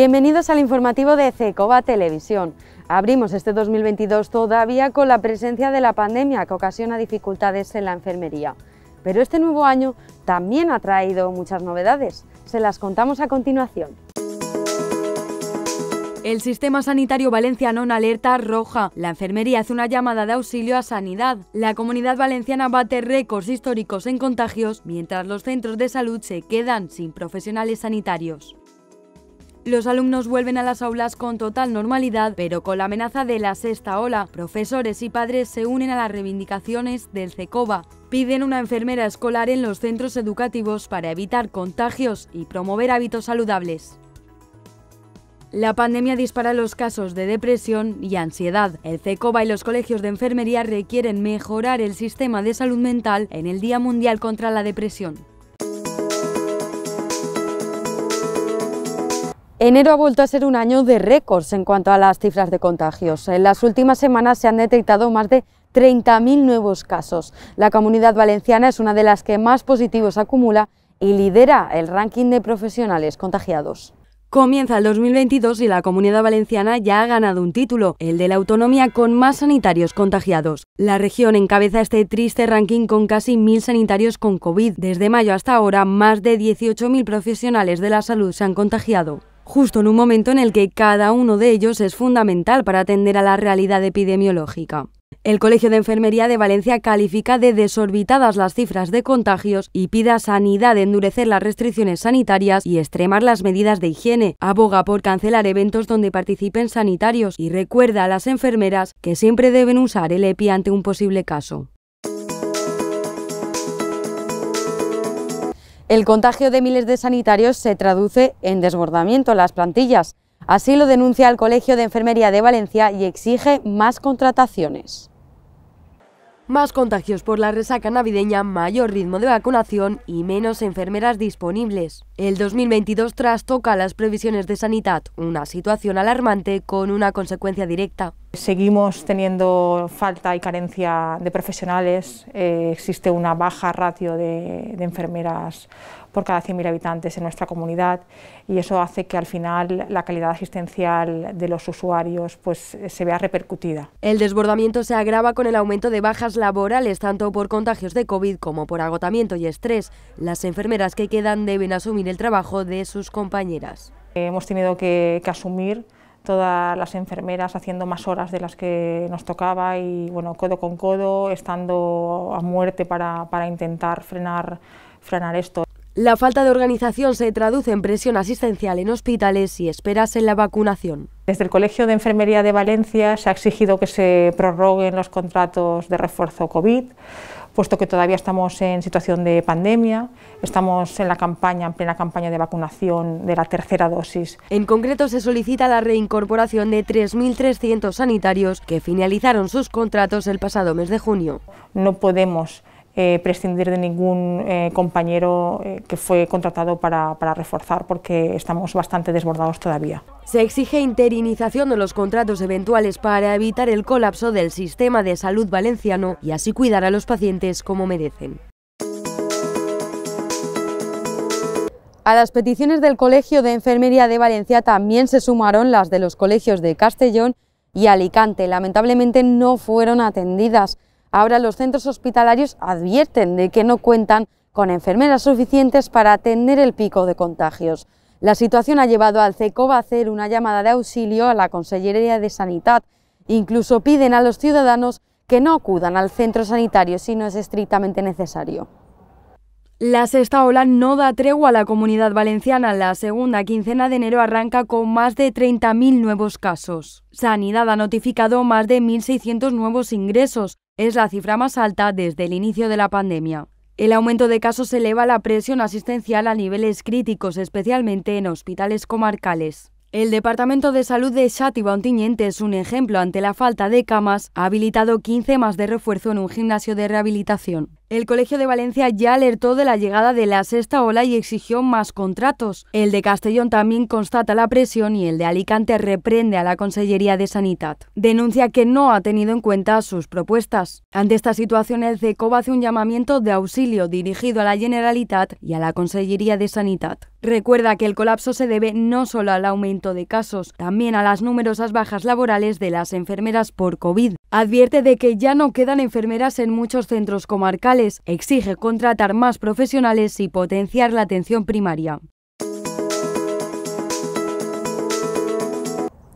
Bienvenidos al informativo de CECOBA Televisión. Abrimos este 2022 todavía con la presencia de la pandemia que ocasiona dificultades en la enfermería. Pero este nuevo año también ha traído muchas novedades. Se las contamos a continuación. El sistema sanitario valenciano en alerta roja. La enfermería hace una llamada de auxilio a sanidad. La comunidad valenciana bate récords históricos en contagios, mientras los centros de salud se quedan sin profesionales sanitarios. Los alumnos vuelven a las aulas con total normalidad, pero con la amenaza de la sexta ola. Profesores y padres se unen a las reivindicaciones del CECOBA. Piden una enfermera escolar en los centros educativos para evitar contagios y promover hábitos saludables. La pandemia dispara los casos de depresión y ansiedad. El CECOBA y los colegios de enfermería requieren mejorar el sistema de salud mental en el Día Mundial contra la Depresión. Enero ha vuelto a ser un año de récords en cuanto a las cifras de contagios. En las últimas semanas se han detectado más de 30.000 nuevos casos. La comunidad valenciana es una de las que más positivos acumula y lidera el ranking de profesionales contagiados. Comienza el 2022 y la Comunidad Valenciana ya ha ganado un título, el de la autonomía con más sanitarios contagiados. La región encabeza este triste ranking con casi 1.000 sanitarios con COVID. Desde mayo hasta ahora, más de 18.000 profesionales de la salud se han contagiado justo en un momento en el que cada uno de ellos es fundamental para atender a la realidad epidemiológica. El Colegio de Enfermería de Valencia califica de desorbitadas las cifras de contagios y pide a Sanidad endurecer las restricciones sanitarias y extremar las medidas de higiene. Aboga por cancelar eventos donde participen sanitarios y recuerda a las enfermeras que siempre deben usar el EPI ante un posible caso. El contagio de miles de sanitarios se traduce en desbordamiento en las plantillas. Así lo denuncia el Colegio de Enfermería de Valencia y exige más contrataciones. Más contagios por la resaca navideña, mayor ritmo de vacunación y menos enfermeras disponibles. El 2022 trastoca las previsiones de sanidad, una situación alarmante con una consecuencia directa. Seguimos teniendo falta y carencia de profesionales, eh, existe una baja ratio de, de enfermeras por cada 100.000 habitantes en nuestra comunidad y eso hace que al final la calidad asistencial de los usuarios pues, se vea repercutida. El desbordamiento se agrava con el aumento de bajas laborales tanto por contagios de COVID como por agotamiento y estrés. Las enfermeras que quedan deben asumir el trabajo de sus compañeras. Eh, hemos tenido que, asumir todas las enfermeras haciendo más horas de las que nos tocaba y bueno, codo con codo, estando a muerte para, para intentar frenar, frenar esto. La falta de organización se traduce en presión asistencial en hospitales y esperas en la vacunación. Desde el Colegio de Enfermería de Valencia se ha exigido que se prorroguen los contratos de refuerzo COVID, puesto que todavía estamos en situación de pandemia, estamos en la campaña, en plena campaña de vacunación de la tercera dosis. En concreto se solicita la reincorporación de 3.300 sanitarios que finalizaron sus contratos el pasado mes de junio. No podemos eh, prescindir de ningún eh, compañero eh, que fue contratado para, para, reforzar porque estamos bastante desbordados todavía. Se exige interinización de los contratos eventuales para evitar el colapso del sistema de salud valenciano y así cuidar a los pacientes como merecen. A las peticiones del Colegio de Enfermería de Valencia también se sumaron las de los colegios de Castellón y Alicante. Lamentablemente no fueron atendidas. Ahora los centros hospitalarios advierten de que no cuentan con enfermeras suficientes para atender el pico de contagios. La situación ha llevado al CECO a hacer una llamada de auxilio a la Consellería de Sanidad. Incluso piden a los ciudadanos que no acudan al centro sanitario si no es estrictamente necesario. La sexta ola no da tregua a la comunidad valenciana. La segunda quincena de enero arranca con más de 30.000 nuevos casos. Sanidad ha notificado más de 1.600 nuevos ingresos. Es la cifra más alta desde el inicio de la pandemia. El aumento de casos eleva la presión asistencial a niveles críticos, especialmente en hospitales comarcales. El Departamento de Salud de Chati Ontiñente es un ejemplo ante la falta de camas, ha habilitado 15 más de refuerzo en un gimnasio de rehabilitación. El Colegio de Valencia ya alertó de la llegada de la sexta ola y exigió más contratos. El de Castellón también constata la presión y el de Alicante reprende a la Consellería de Sanidad. Denuncia que no ha tenido en cuenta sus propuestas. Ante esta situación, el CECOB hace un llamamiento de auxilio dirigido a la Generalitat y a la Consellería de Sanidad. Recuerda que el colapso se debe no solo al aumento de casos, también a las numerosas bajas laborales de las enfermeras por COVID. Advierte de que ya no quedan enfermeras en muchos centros comarcales Exige contratar más profesionales y potenciar la atención primaria.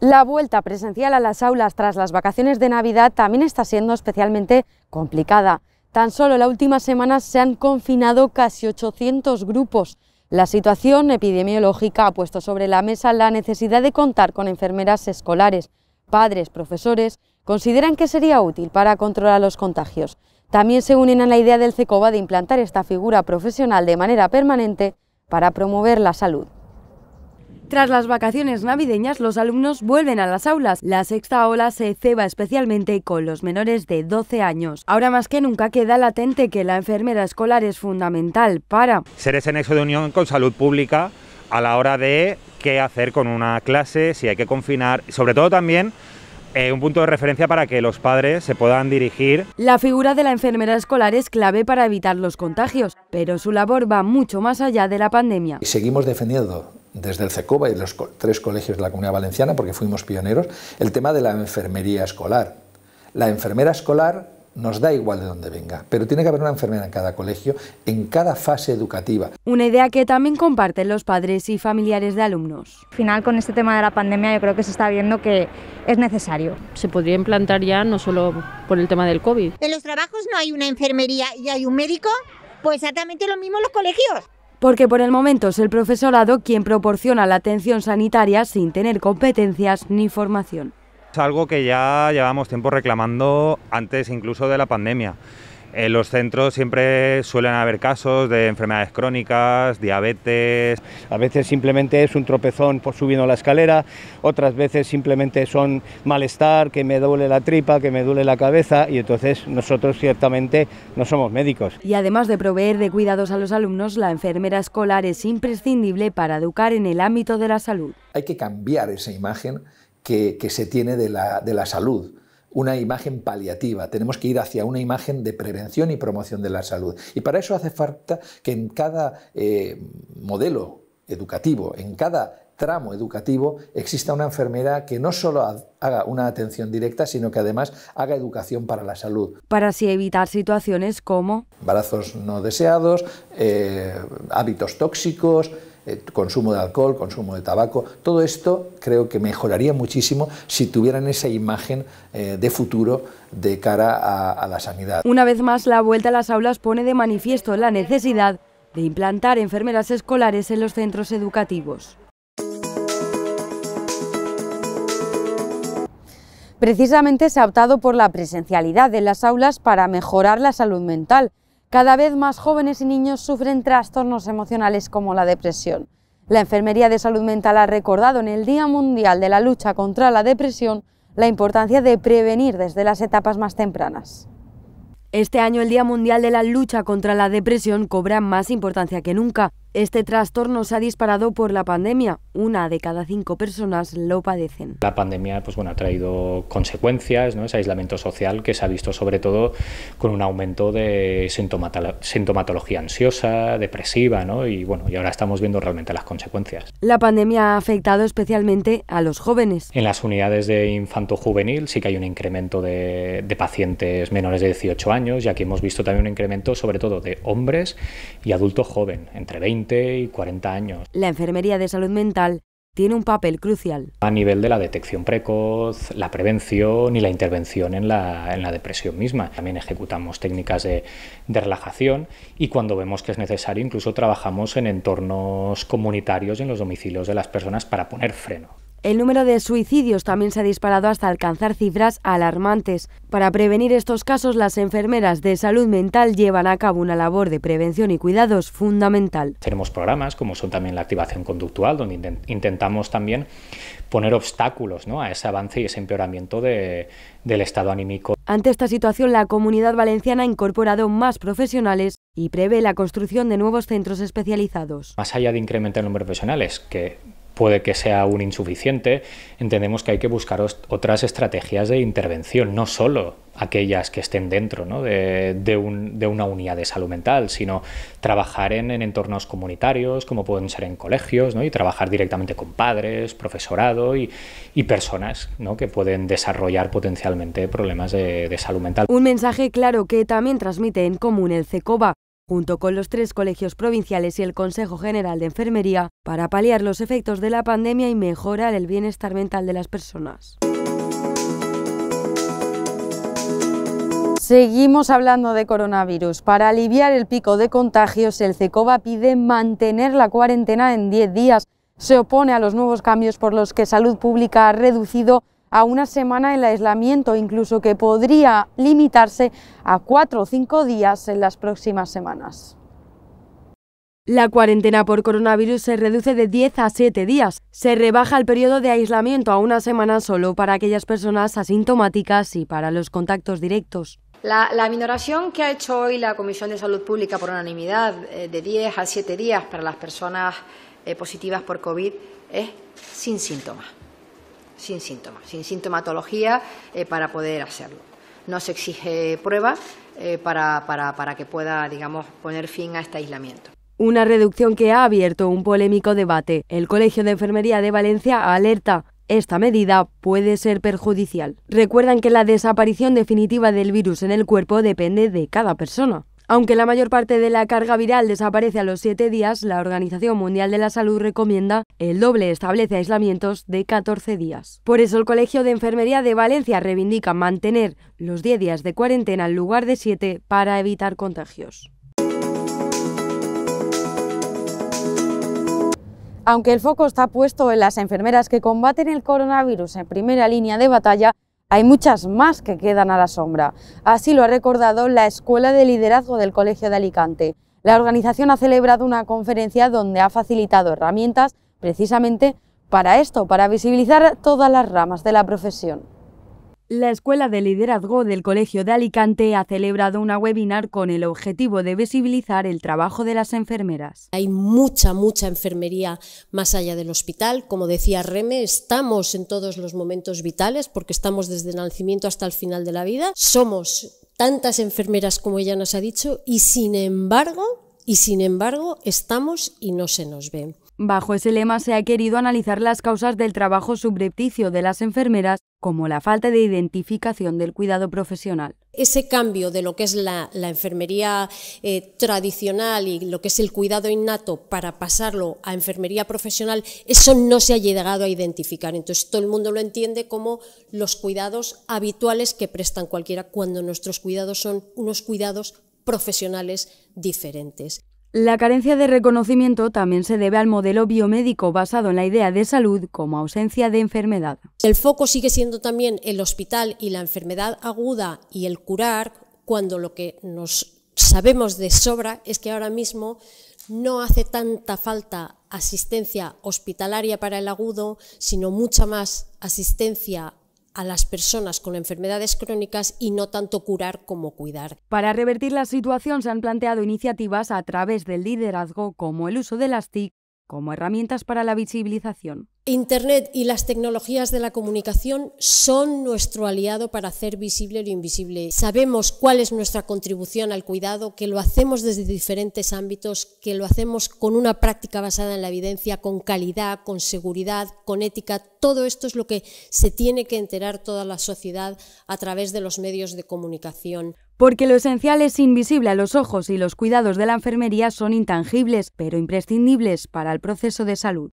La vuelta presencial a las aulas tras las vacaciones de Navidad también está siendo especialmente complicada. Tan solo la última semana se han confinado casi 800 grupos. La situación epidemiológica ha puesto sobre la mesa la necesidad de contar con enfermeras escolares. Padres, profesores, consideran que sería útil para controlar los contagios. También se unen a la idea del CECOBA de implantar esta figura profesional de manera permanente para promover la salud. Tras las vacaciones navideñas, los alumnos vuelven a las aulas. La sexta ola se ceba especialmente con los menores de 12 años. Ahora más que nunca queda latente que la enfermera escolar es fundamental para... Ser ese nexo de unión con salud pública a la hora de qué hacer con una clase, si hay que confinar, sobre todo también eh, un punto de referencia para que los padres se puedan dirigir. La figura de la enfermera escolar es clave para evitar los contagios, pero su labor va mucho más allá de la pandemia. seguimos defendiendo desde el CECOBA y los tres colegios de la Comunidad Valenciana, porque fuimos pioneros, el tema de la enfermería escolar. La enfermera escolar nos da igual de dónde venga, pero tiene que haber una enfermera en cada colegio, en cada fase educativa. Una idea que también comparten los padres y familiares de alumnos. Al final, con este tema de la pandemia, yo creo que se está viendo que es necesario. Se podría implantar ya no solo por el tema del COVID. En los trabajos no hay una enfermería y hay un médico, pues exactamente lo mismo en los colegios. Porque por el momento es el profesorado quien proporciona la atención sanitaria sin tener competencias ni formación. Es algo que ya llevamos tiempo reclamando antes incluso de la pandemia. En los centros siempre suelen haber casos de enfermedades crónicas, diabetes. A veces simplemente es un tropezón por subiendo la escalera, otras veces simplemente son malestar, que me duele la tripa, que me duele la cabeza y entonces nosotros ciertamente no somos médicos. Y además de proveer de cuidados a los alumnos, la enfermera escolar es imprescindible para educar en el ámbito de la salud. Hay que cambiar esa imagen que, se tiene de la, salud una imagen paliativa, tenemos que ir hacia una imagen de prevención y promoción de la salud. Y para eso hace falta que en cada eh, modelo educativo, en cada tramo educativo, exista una enfermera que no solo haga una atención directa, sino que además haga educación para la salud. Para así evitar situaciones como... Embarazos no deseados, eh, hábitos tóxicos, eh, consumo de alcohol, consumo de tabaco, todo esto creo que mejoraría muchísimo si tuvieran esa imagen eh, de futuro de cara a, la sanidad. Una vez más, la vuelta a las aulas pone de manifiesto la necesidad de implantar enfermeras escolares en los centros educativos. Precisamente se ha optado por la presencialidad de las aulas para mejorar la salud mental. Cada vez más jóvenes y niños sufren trastornos emocionales como la depresión. La Enfermería de Salud Mental ha recordado en el Día Mundial de la Lucha contra la Depresión la importancia de prevenir desde las etapas más tempranas. Este año el Día Mundial de la Lucha contra la Depresión cobra más importancia que nunca. Este trastorno se ha disparado por la pandemia. Una de cada cinco personas lo padecen. La pandemia pues bueno, ha traído consecuencias, ¿no? ese aislamiento social que se ha visto sobre todo con un aumento de sintomatología ansiosa, depresiva, ¿no? y, bueno, y ahora estamos viendo realmente las consecuencias. La pandemia ha afectado especialmente a los jóvenes. En las unidades de infanto-juvenil sí que hay un incremento de, pacientes menores de 18 años ya que hemos visto también un incremento sobre todo de hombres y adultos joven, entre 20 la enfermería de salud mental tiene un papel crucial. A nivel de la detección precoz, la prevención y la intervención en la, depresión misma. También ejecutamos técnicas de, de, relajación y cuando vemos que es necesario incluso trabajamos en entornos comunitarios y en los domicilios de las personas para poner freno. El número de suicidios también se ha disparado hasta alcanzar cifras alarmantes. Para prevenir estos casos, las enfermeras de salud mental llevan a cabo una labor de prevención y cuidados fundamental. Tenemos programas como son también la activación conductual, donde intentamos también poner obstáculos ¿no? a ese avance y ese empeoramiento del estado anímico. Ante esta situación, la comunidad valenciana ha incorporado más profesionales y prevé la construcción de nuevos centros especializados. Más allá de incrementar el número de profesionales, que puede que sea un insuficiente, entendemos que hay que buscar otras estrategias de intervención, no solo aquellas que estén dentro de, una unidad de salud mental, sino trabajar en, entornos comunitarios, como pueden ser en colegios, y trabajar directamente con padres, profesorado y, personas que pueden desarrollar potencialmente problemas de, de salud mental. Un mensaje claro que también transmite en común el CECOBA, junto con los tres colegios provinciales y el Consejo General de Enfermería, para paliar los efectos de la pandemia y mejorar el bienestar mental de las personas. Seguimos hablando de coronavirus. Para aliviar el pico de contagios, el CECOBA pide mantener la cuarentena en 10 días. Se opone a los nuevos cambios por los que Salud Pública ha reducido a una semana el aislamiento, incluso que podría limitarse a cuatro o cinco días en las próximas semanas. La cuarentena por coronavirus se reduce de 10 a 7 días. Se rebaja el periodo de aislamiento a una semana solo para aquellas personas asintomáticas y para los contactos directos. La, minoración que ha hecho hoy la Comisión de Salud Pública por unanimidad eh, de 10 a 7 días para las personas eh, positivas por COVID es sin síntomas sin síntomas, sin sintomatología eh, para poder hacerlo. No se exige pruebas eh, para, para que pueda, digamos, poner fin a este aislamiento. Una reducción que ha abierto un polémico debate. El Colegio de Enfermería de Valencia alerta esta medida puede ser perjudicial. Recuerdan que la desaparición definitiva del virus en el cuerpo depende de cada persona. Aunque la mayor parte de la carga viral desaparece a los siete días, la Organización Mundial de la Salud recomienda el doble, establece aislamientos de 14 días. Por eso el Colegio de Enfermería de Valencia reivindica mantener los 10 días de cuarentena en lugar de 7 para evitar contagios. Aunque el foco está puesto en las enfermeras que combaten el coronavirus en primera línea de batalla, hay muchas más que quedan a la sombra. Así lo ha recordado la Escuela de Liderazgo del Colegio de Alicante. La organización ha celebrado una conferencia donde ha facilitado herramientas precisamente para esto, para visibilizar todas las ramas de la profesión. La Escuela de Liderazgo del Colegio de Alicante ha celebrado una webinar con el objetivo de visibilizar el trabajo de las enfermeras. Hay mucha, mucha enfermería más allá del hospital. Como decía Reme, estamos en todos los momentos vitales porque estamos desde el nacimiento hasta el final de la vida. Somos tantas enfermeras como ella nos ha dicho y sin embargo, y sin embargo, estamos y no se nos ve. Bajo ese lema se ha querido analizar las causas del trabajo subrepticio de las enfermeras, como la falta de identificación del cuidado profesional. Ese cambio de lo que es la, enfermería eh, tradicional y lo que es el cuidado innato para pasarlo a enfermería profesional, eso no se ha llegado a identificar. Entonces todo el mundo lo entiende como los cuidados habituales que prestan cualquiera, cuando nuestros cuidados son unos cuidados profesionales diferentes. La carencia de reconocimiento también se debe al modelo biomédico basado en la idea de salud como ausencia de enfermedad. El foco sigue siendo también el hospital y la enfermedad aguda y el curar, cuando lo que nos sabemos de sobra es que ahora mismo no hace tanta falta asistencia hospitalaria para el agudo, sino mucha más asistencia a las personas con enfermedades crónicas y no tanto curar como cuidar. Para revertir la situación se han planteado iniciativas a través del liderazgo como el uso de las TIC como herramientas para la visibilización. Internet y las tecnologías de la comunicación son nuestro aliado para hacer visible lo invisible. Sabemos cuál es nuestra contribución al cuidado, que lo hacemos desde diferentes ámbitos, que lo hacemos con una práctica basada en la evidencia, con calidad, con seguridad, con ética. Todo esto es lo que se tiene que enterar toda la sociedad a través de los medios de comunicación. Porque lo esencial es invisible a los ojos y los cuidados de la enfermería son intangibles, pero imprescindibles para el proceso de salud.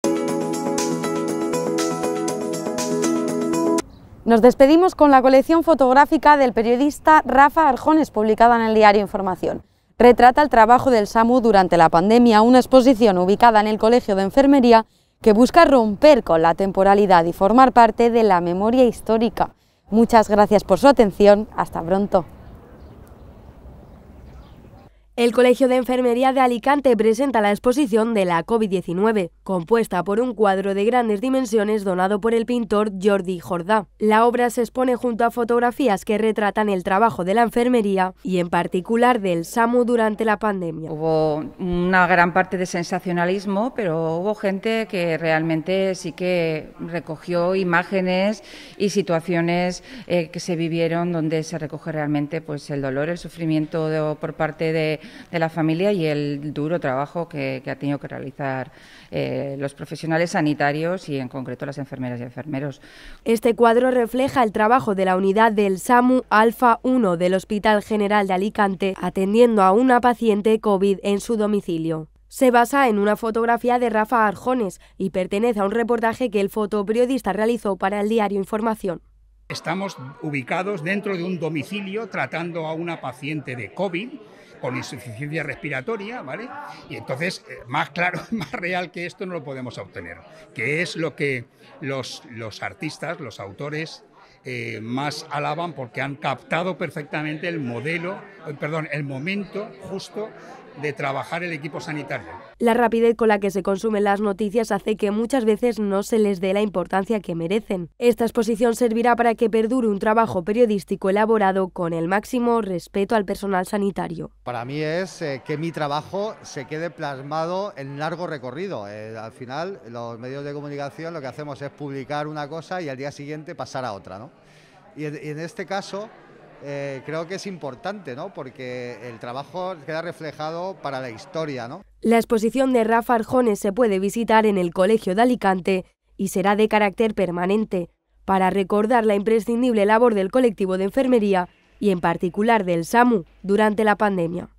Nos despedimos con la colección fotográfica del periodista Rafa Arjones, publicada en el diario Información. Retrata el trabajo del SAMU durante la pandemia, una exposición ubicada en el Colegio de Enfermería que busca romper con la temporalidad y formar parte de la memoria histórica. Muchas gracias por su atención, hasta pronto. El Colegio de Enfermería de Alicante presenta la exposición de la COVID-19, compuesta por un cuadro de grandes dimensiones donado por el pintor Jordi Jordá. La obra se expone junto a fotografías que retratan el trabajo de la enfermería y en particular del SAMU durante la pandemia. Hubo una gran parte de sensacionalismo, pero hubo gente que realmente sí que recogió imágenes y situaciones eh, que se vivieron donde se recoge realmente pues el dolor, el sufrimiento por parte de de la familia y el duro trabajo que, ha tenido que realizar eh, los profesionales sanitarios y en concreto las enfermeras y enfermeros. Este cuadro refleja el trabajo de la unidad del SAMU Alfa 1 del Hospital General de Alicante atendiendo a una paciente COVID en su domicilio. Se basa en una fotografía de Rafa Arjones y pertenece a un reportaje que el fotoperiodista realizó para el diario Información. Estamos ubicados dentro de un domicilio tratando a una paciente de COVID con insuficiencia respiratoria, ¿vale? Y entonces, eh, más claro, más real que esto no lo podemos obtener, que es lo que los, los artistas, los autores eh, más alaban porque han captado perfectamente el modelo, eh, perdón, el momento justo de trabajar el equipo sanitario. La rapidez con la que se consumen las noticias hace que muchas veces no se les dé la importancia que merecen. Esta exposición servirá para que perdure un trabajo periodístico elaborado con el máximo respeto al personal sanitario. Para mí es eh, que mi trabajo se quede plasmado en largo recorrido. Eh, al final, los medios de comunicación lo que hacemos es publicar una cosa y al día siguiente pasar a otra. ¿no? y en este caso, eh, creo que es importante, ¿no? Porque el trabajo queda reflejado para la historia, La exposición de Rafa Arjones se puede visitar en el Colegio de Alicante y será de carácter permanente, para recordar la imprescindible labor del colectivo de enfermería y en particular del SAMU durante la pandemia.